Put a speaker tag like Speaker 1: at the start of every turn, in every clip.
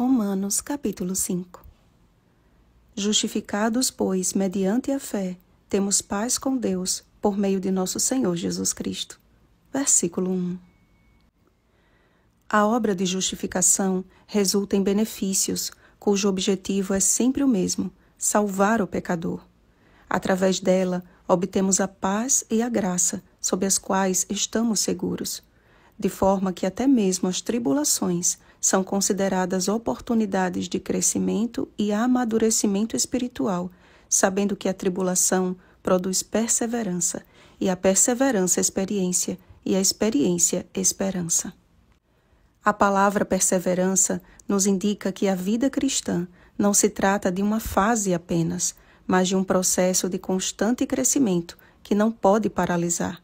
Speaker 1: Romanos capítulo 5. Justificados, pois, mediante a fé, temos paz com Deus por meio de nosso Senhor Jesus Cristo. Versículo 1. A obra de justificação resulta em benefícios, cujo objetivo é sempre o mesmo: salvar o pecador. Através dela, obtemos a paz e a graça, sob as quais estamos seguros de forma que até mesmo as tribulações são consideradas oportunidades de crescimento e amadurecimento espiritual, sabendo que a tribulação produz perseverança, e a perseverança, experiência, e a experiência, esperança. A palavra perseverança nos indica que a vida cristã não se trata de uma fase apenas, mas de um processo de constante crescimento que não pode paralisar.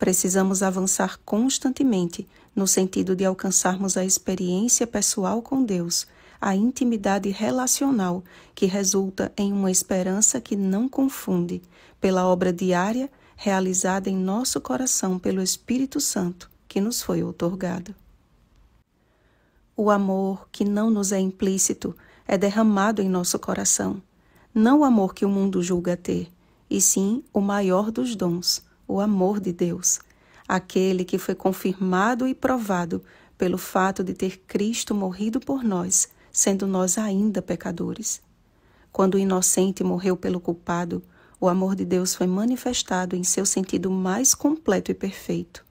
Speaker 1: Precisamos avançar constantemente no sentido de alcançarmos a experiência pessoal com Deus, a intimidade relacional que resulta em uma esperança que não confunde, pela obra diária realizada em nosso coração pelo Espírito Santo que nos foi outorgado. O amor que não nos é implícito é derramado em nosso coração, não o amor que o mundo julga ter, e sim o maior dos dons o amor de Deus, aquele que foi confirmado e provado pelo fato de ter Cristo morrido por nós, sendo nós ainda pecadores. Quando o inocente morreu pelo culpado, o amor de Deus foi manifestado em seu sentido mais completo e perfeito.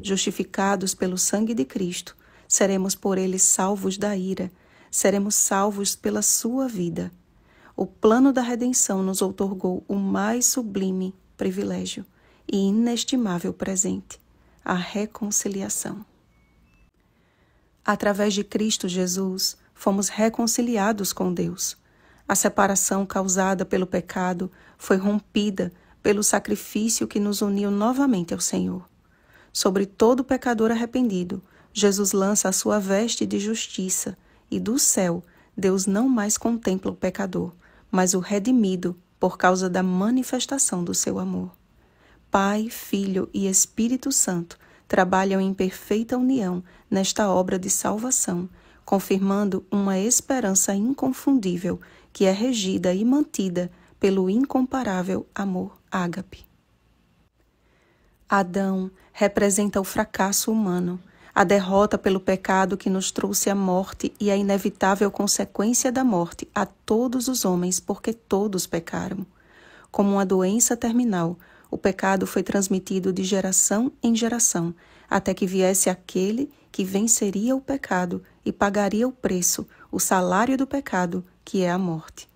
Speaker 1: Justificados pelo sangue de Cristo, seremos por ele salvos da ira, seremos salvos pela sua vida. O plano da redenção nos outorgou o mais sublime privilégio e inestimável presente, a reconciliação. Através de Cristo Jesus, fomos reconciliados com Deus. A separação causada pelo pecado foi rompida pelo sacrifício que nos uniu novamente ao Senhor. Sobre todo pecador arrependido, Jesus lança a sua veste de justiça, e do céu, Deus não mais contempla o pecador, mas o redimido por causa da manifestação do seu amor. Pai, Filho e Espírito Santo trabalham em perfeita união nesta obra de salvação, confirmando uma esperança inconfundível que é regida e mantida pelo incomparável amor ágape. Adão representa o fracasso humano, a derrota pelo pecado que nos trouxe a morte e a inevitável consequência da morte a todos os homens, porque todos pecaram. Como uma doença terminal, o pecado foi transmitido de geração em geração, até que viesse aquele que venceria o pecado e pagaria o preço, o salário do pecado, que é a morte.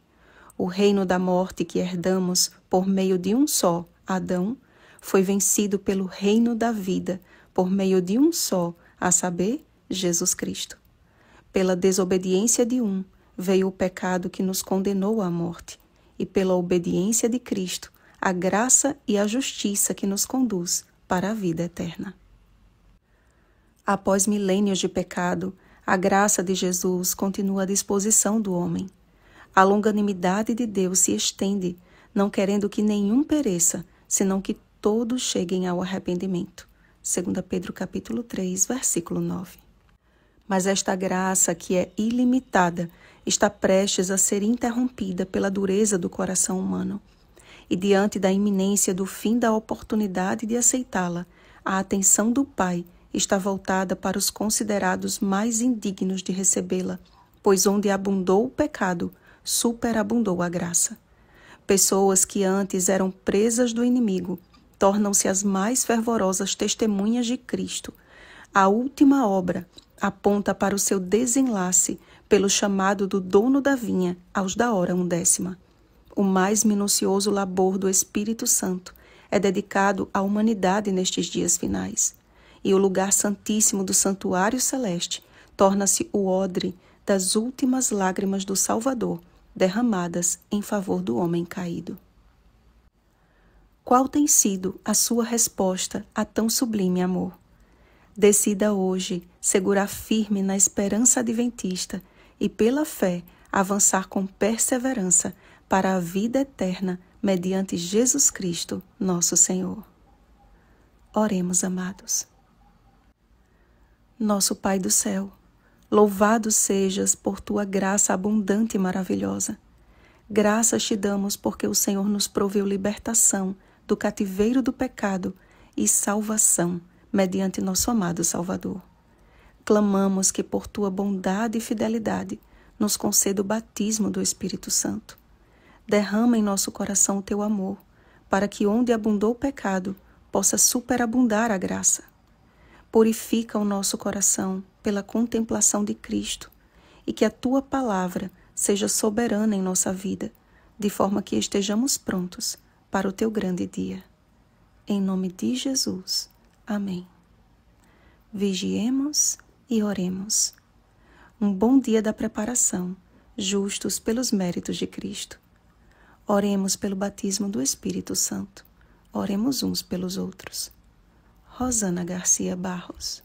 Speaker 1: O reino da morte que herdamos por meio de um só, Adão, foi vencido pelo reino da vida por meio de um só, a saber, Jesus Cristo. Pela desobediência de um, veio o pecado que nos condenou à morte, e pela obediência de Cristo, a graça e a justiça que nos conduz para a vida eterna. Após milênios de pecado, a graça de Jesus continua à disposição do homem. A longanimidade de Deus se estende, não querendo que nenhum pereça, senão que todos cheguem ao arrependimento. 2 Pedro capítulo 3, versículo 9. Mas esta graça, que é ilimitada, está prestes a ser interrompida pela dureza do coração humano e diante da iminência do fim da oportunidade de aceitá-la, a atenção do pai está voltada para os considerados mais indignos de recebê-la, pois onde abundou o pecado, superabundou a graça. Pessoas que antes eram presas do inimigo tornam-se as mais fervorosas testemunhas de Cristo. A última obra aponta para o seu desenlace pelo chamado do dono da vinha aos da hora undécima. O mais minucioso labor do Espírito Santo é dedicado à humanidade nestes dias finais, e o lugar santíssimo do santuário celeste torna-se o odre das últimas lágrimas do Salvador, derramadas em favor do homem caído. Qual tem sido a sua resposta a tão sublime amor? Decida hoje segurar firme na esperança adventista e, pela fé, avançar com perseverança para a vida eterna mediante Jesus Cristo, nosso Senhor. Oremos, amados. Nosso Pai do céu, louvado sejas por tua graça abundante e maravilhosa. Graças te damos porque o Senhor nos proveu libertação do cativeiro do pecado e salvação mediante nosso amado Salvador. Clamamos que por tua bondade e fidelidade nos conceda o batismo do Espírito Santo derrama em nosso coração o teu amor, para que onde abundou o pecado, possa superabundar a graça. Purifica o nosso coração pela contemplação de Cristo e que a tua palavra seja soberana em nossa vida, de forma que estejamos prontos para o teu grande dia. Em nome de Jesus. Amém. Vigiemos e oremos. Um bom dia da preparação, justos pelos méritos de Cristo. Oremos pelo batismo do Espírito Santo. Oremos uns pelos outros. Rosana Garcia Barros